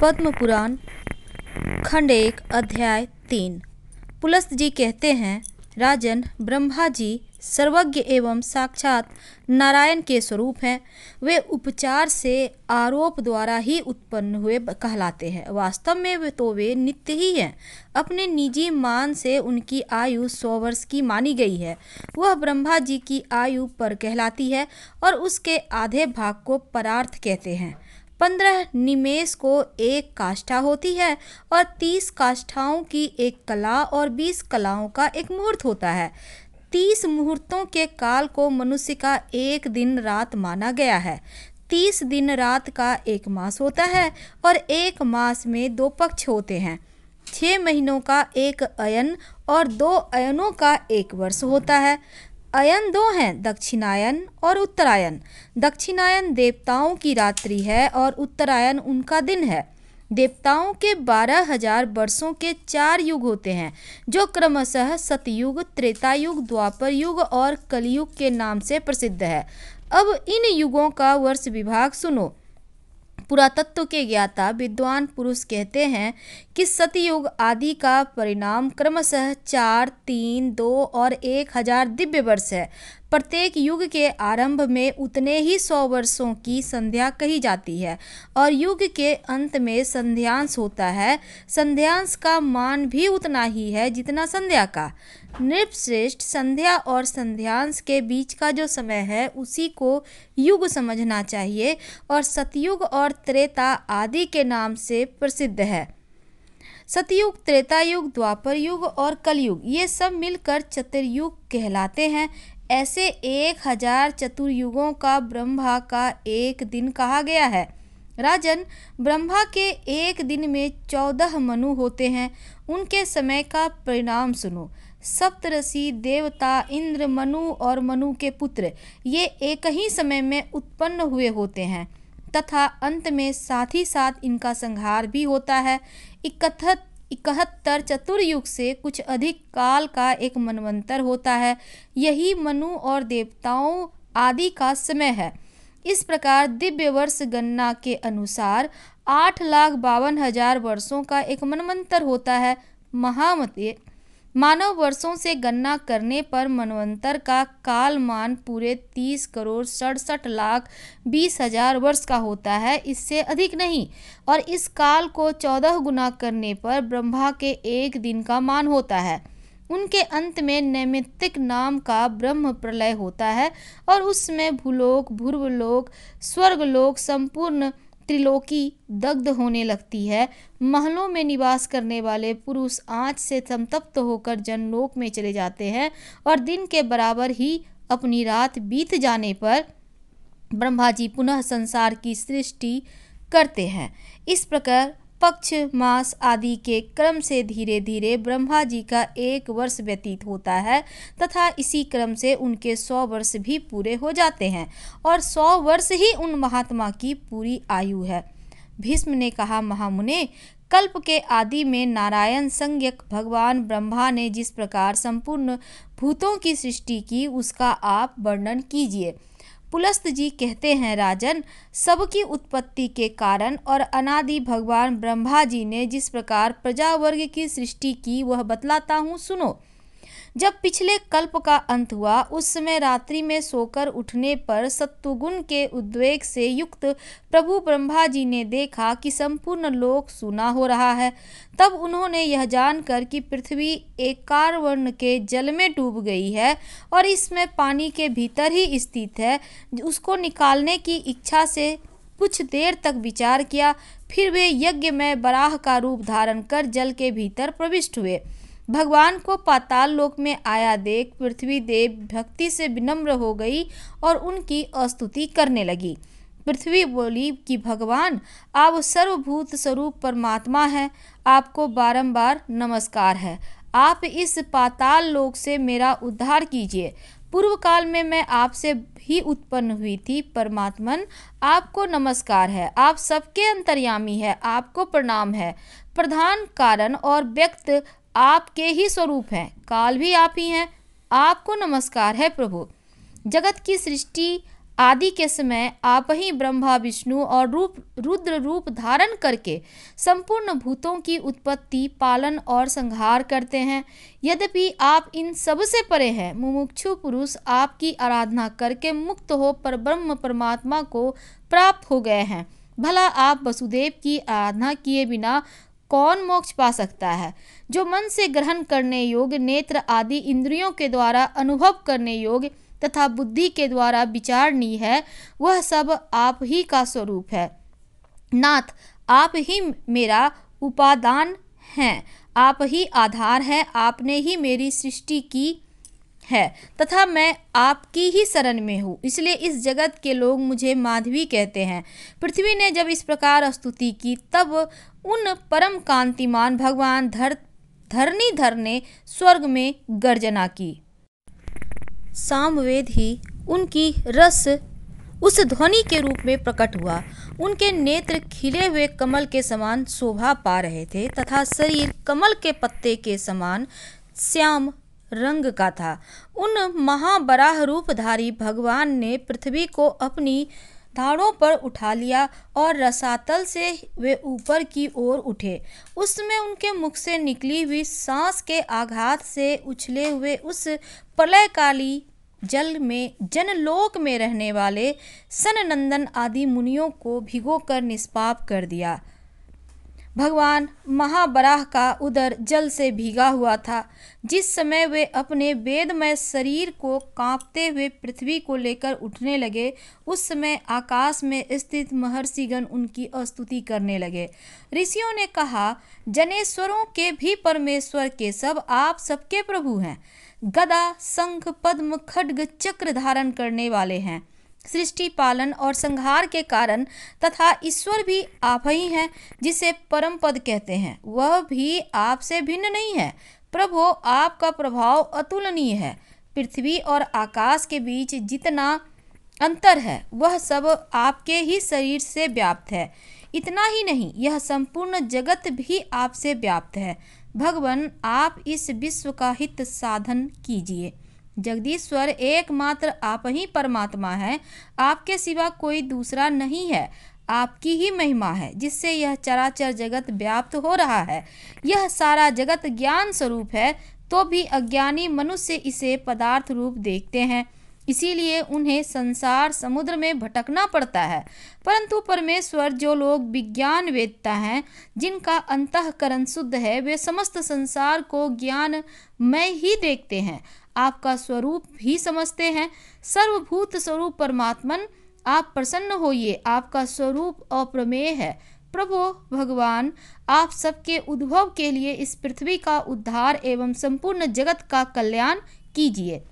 पद्म पुराण खंड एक अध्याय तीन पुलस्त जी कहते हैं राजन ब्रह्मा जी सर्वज्ञ एवं साक्षात नारायण के स्वरूप हैं वे उपचार से आरोप द्वारा ही उत्पन्न हुए कहलाते हैं वास्तव में वे तो वे नित्य ही हैं अपने निजी मान से उनकी आयु सौ वर्ष की मानी गई है वह ब्रह्मा जी की आयु पर कहलाती है और उसके आधे भाग को परार्थ कहते हैं पंद्रह निमेश को एक काष्ठा होती है और तीस काष्ठाओं की एक कला और बीस कलाओं का एक मुहूर्त होता है तीस मुहूर्तों के काल को मनुष्य का एक दिन रात माना गया है तीस दिन रात का एक मास होता है और एक मास में दो पक्ष होते हैं छः महीनों का एक अयन और दो अयनों का एक वर्ष होता है अयन दो हैं दक्षिणायन और उत्तरायण दक्षिणायन देवताओं की रात्रि है और उत्तरायण उनका दिन है देवताओं के बारह हजार वर्षों के चार युग होते हैं जो क्रमशः सतयुग त्रेतायुग द्वापर युग और कलयुग के नाम से प्रसिद्ध है अब इन युगों का वर्ष विभाग सुनो पुरातत्व के ज्ञाता विद्वान पुरुष कहते हैं कि सतयुग आदि का परिणाम क्रमशः चार तीन दो और एक हजार दिव्य वर्ष है प्रत्येक युग के आरंभ में उतने ही सौ वर्षों की संध्या कही जाती है और युग के अंत में संध्यांश होता है संध्यांश का मान भी उतना ही है जितना संध्या का नृपश्रेष्ठ संध्या और संध्यांश के बीच का जो समय है उसी को युग समझना चाहिए और सतयुग और त्रेता आदि के नाम से प्रसिद्ध है सतयुग त्रेतायुग द्वापर युग और कलयुग ये सब मिलकर चतुर्युग कहलाते हैं ऐसे एक हजार चतुर्युगों का ब्रह्मा का एक दिन कहा गया है राजन ब्रह्मा के एक दिन में चौदह मनु होते हैं उनके समय का परिणाम सुनो सप्तरसी देवता इंद्र मनु और मनु के पुत्र ये एक ही समय में उत्पन्न हुए होते हैं तथा अंत में साथ ही साथ इनका संहार भी होता है इकहत्तर इकहत्तर चतुर्युग से कुछ अधिक काल का एक मनवंतर होता है यही मनु और देवताओं आदि का समय है इस प्रकार दिव्य वर्ष गणना के अनुसार आठ लाख बावन हजार वर्षों का एक मनमंत्र होता है महामते मानव वर्षों से गणना करने पर मनवंतर का काल मान पूरे तीस करोड़ सड़सठ लाख बीस हजार वर्ष का होता है इससे अधिक नहीं और इस काल को चौदह गुना करने पर ब्रह्मा के एक दिन का मान होता है उनके अंत में नैमित्तिक नाम का ब्रह्म प्रलय होता है और उसमें भूलोक भूर्वलोक स्वर्गलोक संपूर्ण त्रिलोकी दग्ध होने लगती है महलों में निवास करने वाले पुरुष आँच से संतप्त होकर जनलोक में चले जाते हैं और दिन के बराबर ही अपनी रात बीत जाने पर ब्रह्मा जी पुनः संसार की सृष्टि करते हैं इस प्रकार पक्ष मास आदि के क्रम से धीरे धीरे ब्रह्मा जी का एक वर्ष व्यतीत होता है तथा इसी क्रम से उनके सौ वर्ष भी पूरे हो जाते हैं और सौ वर्ष ही उन महात्मा की पूरी आयु है भीष्म ने कहा महामुने कल्प के आदि में नारायण संज्ञक भगवान ब्रह्मा ने जिस प्रकार संपूर्ण भूतों की सृष्टि की उसका आप वर्णन कीजिए पुलस्त जी कहते हैं राजन सबकी उत्पत्ति के कारण और अनादि भगवान ब्रह्मा जी ने जिस प्रकार प्रजा वर्ग की सृष्टि की वह बतलाता हूँ सुनो जब पिछले कल्प का अंत हुआ उस समय रात्रि में सोकर उठने पर सत्वगुण के उद्वेग से युक्त प्रभु ब्रह्मा जी ने देखा कि संपूर्ण लोक सूना हो रहा है तब उन्होंने यह जानकर कि पृथ्वी एक कारवर्ण के जल में डूब गई है और इसमें पानी के भीतर ही स्थित है उसको निकालने की इच्छा से कुछ देर तक विचार किया फिर वे यज्ञ में बराह का रूप धारण कर जल के भीतर प्रविष्ट हुए भगवान को पाताल लोक में आया देख पृथ्वी देव भक्ति से विनम्र हो गई और उनकी अस्तुति करने लगी पृथ्वी बोली कि भगवान आप सर्वभूत स्वरूप परमात्मा हैं आपको बारंबार नमस्कार है आप इस पाताल लोक से मेरा उद्धार कीजिए पूर्व काल में मैं आपसे ही उत्पन्न हुई थी परमात्मन आपको नमस्कार है आप सबके अंतर्यामी है आपको प्रणाम है प्रधान कारण और व्यक्त आपके ही स्वरूप हैं काल भी आप ही हैं आपको नमस्कार है प्रभु जगत की सृष्टि आदि के समय आप ही ब्रह्मा विष्णु और रूप रुद्र रूप धारण करके संपूर्ण भूतों की उत्पत्ति पालन और संहार करते हैं यद्यपि आप इन सब से परे हैं मुमुक्षु पुरुष आपकी आराधना करके मुक्त हो पर ब्रह्म परमात्मा को प्राप्त हो गए हैं भला आप वसुदेव की आराधना किए बिना कौन मोक्ष पा सकता है जो मन से ग्रहण करने योग्य नेत्र आदि इंद्रियों के द्वारा अनुभव करने योग्य तथा बुद्धि के द्वारा विचारणीय है वह सब आप ही का स्वरूप है नाथ आप ही मेरा उपादान हैं आप ही आधार हैं आपने ही मेरी सृष्टि की है तथा मैं आपकी ही शरण में हूँ इसलिए इस जगत के लोग मुझे माधवी कहते हैं पृथ्वी ने जब इस प्रकार स्तुति की तब उन परम कांतिमान भगवान धर धरनी धर ने स्वर्ग में गर्जना की सामवेद ही उनकी रस उस ध्वनि के रूप में प्रकट हुआ उनके नेत्र खिले हुए कमल के समान शोभा पा रहे थे तथा शरीर कमल के पत्ते के समान श्याम रंग का था उन महाबराह रूपधारी भगवान ने पृथ्वी को अपनी धारों पर उठा लिया और रसातल से वे ऊपर की ओर उठे उसमें उनके मुख से निकली हुई सांस के आघात से उछले हुए उस प्रलयकाली जल में जनलोक में रहने वाले सननंदन आदि मुनियों को भिगोकर निष्पाप कर दिया भगवान महाबराह का उदर जल से भीगा हुआ था जिस समय वे अपने वेदमय शरीर को कांपते हुए पृथ्वी को लेकर उठने लगे उस समय आकाश में स्थित महर्षिगण उनकी स्तुति करने लगे ऋषियों ने कहा जनेश्वरों के भी परमेश्वर के सब आप सबके प्रभु हैं गदा शंख पद्म खड्ग चक्र धारण करने वाले हैं सृष्टि पालन और संहार के कारण तथा ईश्वर भी आप ही हैं जिसे परम पद कहते हैं वह भी आपसे भिन्न नहीं है प्रभो आपका प्रभाव अतुलनीय है पृथ्वी और आकाश के बीच जितना अंतर है वह सब आपके ही शरीर से व्याप्त है इतना ही नहीं यह संपूर्ण जगत भी आपसे व्याप्त है भगवान आप इस विश्व का हित साधन कीजिए जगदीश्वर एकमात्र आप ही परमात्मा है आपके सिवा कोई दूसरा नहीं है आपकी ही महिमा है जिससे यह चराचर जगत व्याप्त हो रहा है यह सारा जगत ज्ञान स्वरूप है तो भी अज्ञानी मनुष्य इसे पदार्थ रूप देखते हैं इसीलिए उन्हें संसार समुद्र में भटकना पड़ता है परंतु परमेश्वर जो लोग विज्ञान वेदता हैं जिनका अंतकरण शुद्ध है वे समस्त संसार को ज्ञान में ही देखते हैं आपका स्वरूप ही समझते हैं सर्वभूत स्वरूप परमात्मन आप प्रसन्न होइए आपका स्वरूप अप्रमेय है प्रभु भगवान आप सबके उद्भव के लिए इस पृथ्वी का उद्धार एवं संपूर्ण जगत का कल्याण कीजिए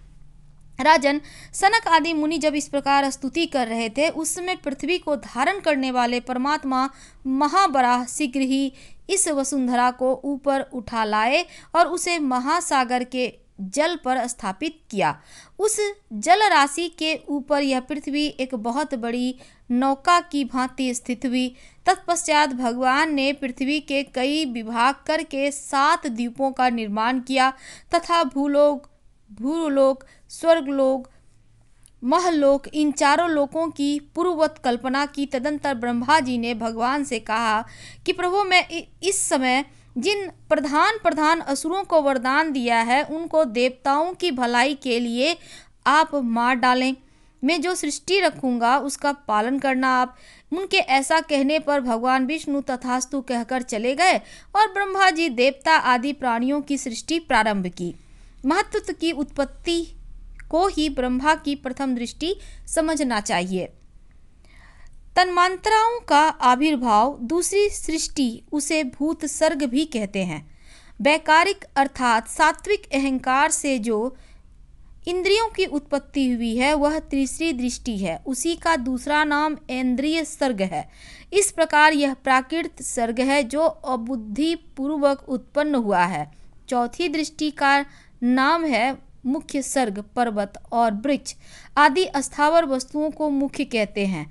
राजन सनक आदि मुनि जब इस प्रकार स्तुति कर रहे थे उस समय पृथ्वी को धारण करने वाले परमात्मा महाबराह शीघ्र ही इस वसुंधरा को ऊपर उठा लाए और उसे महासागर के जल पर स्थापित किया उस जल राशि के ऊपर यह पृथ्वी एक बहुत बड़ी नौका की भांति स्थित हुई तत्पश्चात भगवान ने पृथ्वी के कई विभाग करके सात द्वीपों का निर्माण किया तथा भूलोक भूलोक स्वर्गलोक महलोक इन चारों लोकों की पूर्ववत कल्पना की तदंतर ब्रह्मा जी ने भगवान से कहा कि प्रभु मैं इस समय जिन प्रधान प्रधान असुरों को वरदान दिया है उनको देवताओं की भलाई के लिए आप मार डालें मैं जो सृष्टि रखूंगा उसका पालन करना आप उनके ऐसा कहने पर भगवान विष्णु तथास्तु कहकर चले गए और ब्रह्मा जी देवता आदि प्राणियों की सृष्टि प्रारंभ की महत्व की उत्पत्ति को ही ब्रह्मा की प्रथम दृष्टि समझना चाहिए तन्मात्राओं का आविर्भाव दूसरी सृष्टि उसे भूत सर्ग भी कहते हैं वैकारिक अर्थात सात्विक अहंकार से जो इंद्रियों की उत्पत्ति हुई है वह तीसरी दृष्टि है उसी का दूसरा नाम इंद्रिय सर्ग है इस प्रकार यह प्राकृत सर्ग है जो अबुद्धि पूर्वक उत्पन्न हुआ है चौथी दृष्टि का नाम है मुख्य सर्ग पर्वत और वृक्ष आदि स्थावर वस्तुओं को मुख्य कहते हैं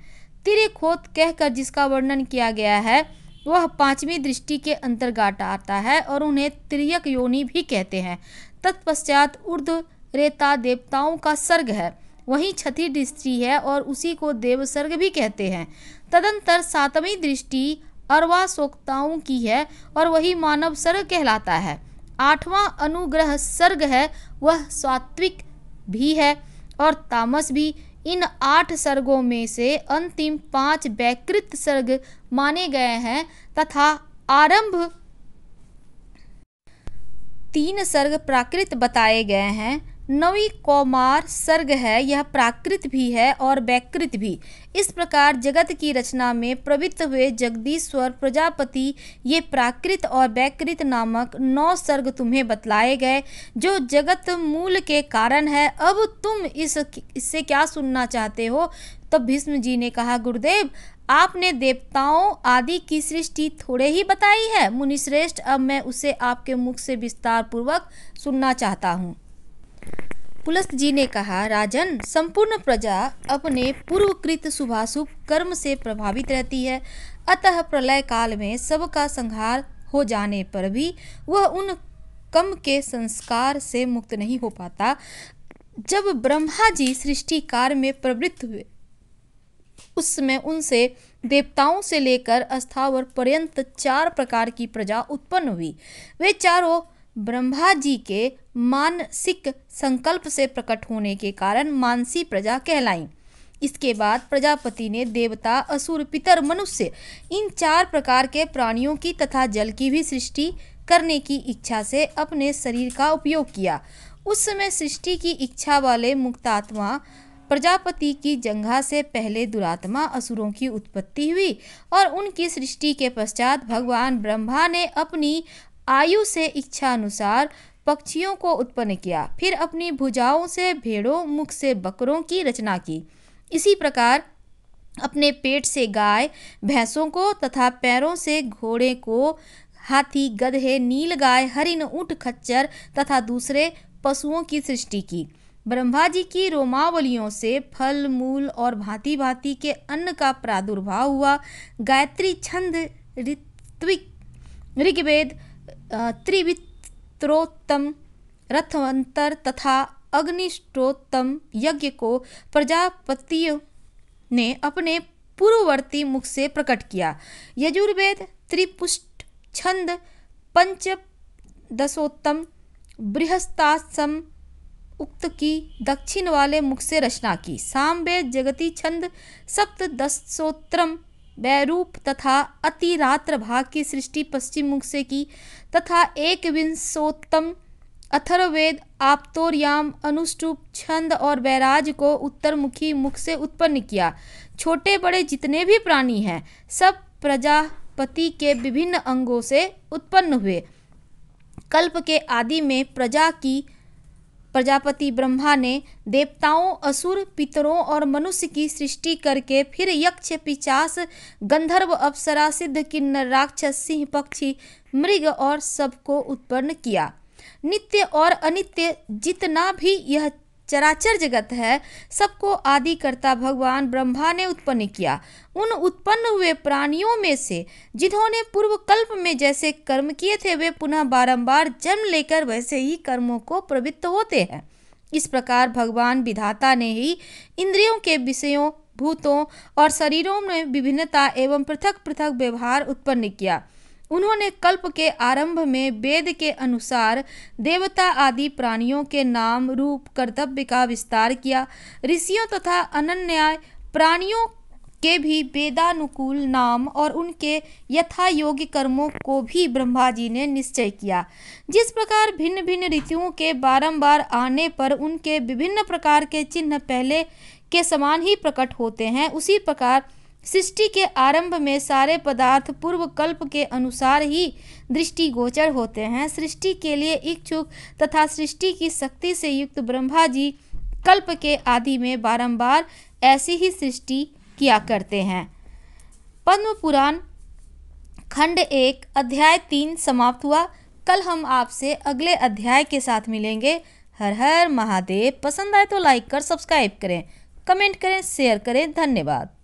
खोत कहकर जिसका वर्णन किया गया है वह पांचवी दृष्टि के अंतर्गत आता है और उन्हें त्रियक योनि भी कहते हैं तत्पश्चात उर्ध रेता देवताओं का सर्ग है वही छठी दृष्टि है और उसी को देवसर्ग भी कहते हैं तदंतर सातवीं दृष्टि सोक्ताओं की है और वही मानव सर्ग कहलाता है आठवां अनुग्रह सर्ग है वह सात्विक भी है और तामस भी इन आठ सर्गों में से अंतिम पांच वैकृत सर्ग माने गए हैं तथा आरंभ तीन सर्ग प्राकृत बताए गए हैं नवी कौमार सर्ग है यह प्राकृत भी है और वैकृत भी इस प्रकार जगत की रचना में प्रवृत्त हुए जगदीश्वर प्रजापति ये प्राकृत और वैकृत नामक नौ सर्ग तुम्हें बतलाए गए जो जगत मूल के कारण है अब तुम इस इससे क्या सुनना चाहते हो तब तो भीष्म जी ने कहा गुरुदेव आपने देवताओं आदि की सृष्टि थोड़े ही बताई है मुनिश्रेष्ठ अब मैं उसे आपके मुख से विस्तार पूर्वक सुनना चाहता हूँ पुलस्त जी ने कहा राजन संपूर्ण प्रजा अपने पूर्वकृत शुभाशुभ कर्म से प्रभावित रहती है अतः प्रलय काल में सबका संहार हो जाने पर भी वह उन कम के संस्कार से मुक्त नहीं हो पाता जब ब्रह्मा जी सृष्टि कार्य में प्रवृत्त हुए उस समय उनसे देवताओं से लेकर अस्थावर पर्यंत चार प्रकार की प्रजा उत्पन्न हुई वे चारों ब्रह्मा जी के मानसिक संकल्प से प्रकट होने के कारण मानसी प्रजा कहलाई इसके बाद प्रजापति ने देवता असुर पितर मनुष्य इन चार प्रकार के प्राणियों की तथा जल की भी सृष्टि करने की इच्छा से अपने शरीर का उपयोग किया उस समय सृष्टि की इच्छा वाले मुक्तात्मा प्रजापति की जंघा से पहले दुरात्मा असुरों की उत्पत्ति हुई और उनकी सृष्टि के पश्चात भगवान ब्रह्मा ने अपनी आयु से इच्छानुसार पक्षियों को उत्पन्न किया फिर अपनी भुजाओं से भेड़ों मुख से बकरों की रचना की इसी प्रकार अपने पेट से गाय भैंसों को तथा पैरों से घोड़े को हाथी गधे नील गाय हरिन ऊट खच्चर तथा दूसरे पशुओं की सृष्टि की ब्रह्मा जी की रोमावलियों से फल मूल और भांति भांति के अन्न का प्रादुर्भाव हुआ गायत्री छंद ऋत्विक ऋग्वेद त्रिवित्रोत्तम रथवंतर तथा अग्निष्टोत्तम यज्ञ को प्रजापतियों ने अपने पूर्ववर्ती मुख से प्रकट किया यजुर्वेद त्रिपुष्ट छंद पंच दशोत्तम बृहस्ताश्रम उक्त की दक्षिण वाले मुख से रचना की सामवेद जगती छंद दशोत्तम बैरूप तथा अतिरात्र भाग की सृष्टि पश्चिम मुख से की तथा एक विंशोत्तम अथर्वेद आप्तोर्याम अनुष्टुप छंद और बैराज को उत्तरमुखी मुख से उत्पन्न किया छोटे बड़े जितने भी प्राणी हैं सब प्रजापति के विभिन्न अंगों से उत्पन्न हुए कल्प के आदि में प्रजा की प्रजापति ब्रह्मा ने देवताओं असुर पितरों और मनुष्य की सृष्टि करके फिर यक्ष पिचास गंधर्व अप्सरा सिद्ध किन्नर राक्षस सिंह पक्षी मृग और सबको उत्पन्न किया नित्य और अनित्य जितना भी यह चराचर जगत है सबको आदि करता भगवान ब्रह्मा ने उत्पन्न किया उन उत्पन्न हुए प्राणियों में से जिन्होंने पूर्व कल्प में जैसे कर्म किए थे वे पुनः बारंबार जन्म लेकर वैसे ही कर्मों को प्रवृत्त होते हैं इस प्रकार भगवान विधाता ने ही इंद्रियों के विषयों भूतों और शरीरों में विभिन्नता एवं पृथक पृथक व्यवहार उत्पन्न किया उन्होंने कल्प के आरंभ में वेद के अनुसार देवता आदि प्राणियों के नाम रूप कर्तव्य का विस्तार किया ऋषियों तथा अनन्याय प्राणियों के भी वेदानुकूल नाम और उनके यथा योग्य कर्मों को भी ब्रह्मा जी ने निश्चय किया जिस प्रकार भिन्न भिन्न ऋतुओं के बारंबार आने पर उनके विभिन्न प्रकार के चिन्ह पहले के समान ही प्रकट होते हैं उसी प्रकार सृष्टि के आरंभ में सारे पदार्थ पूर्व कल्प के अनुसार ही दृष्टिगोचर होते हैं सृष्टि के लिए इच्छुक तथा सृष्टि की शक्ति से युक्त ब्रह्मा जी कल्प के आदि में बारंबार ऐसी ही सृष्टि किया करते हैं पद्म पुराण खंड एक अध्याय तीन समाप्त हुआ कल हम आपसे अगले अध्याय के साथ मिलेंगे हर हर महादेव पसंद आए तो लाइक कर सब्सक्राइब करें कमेंट करें शेयर करें धन्यवाद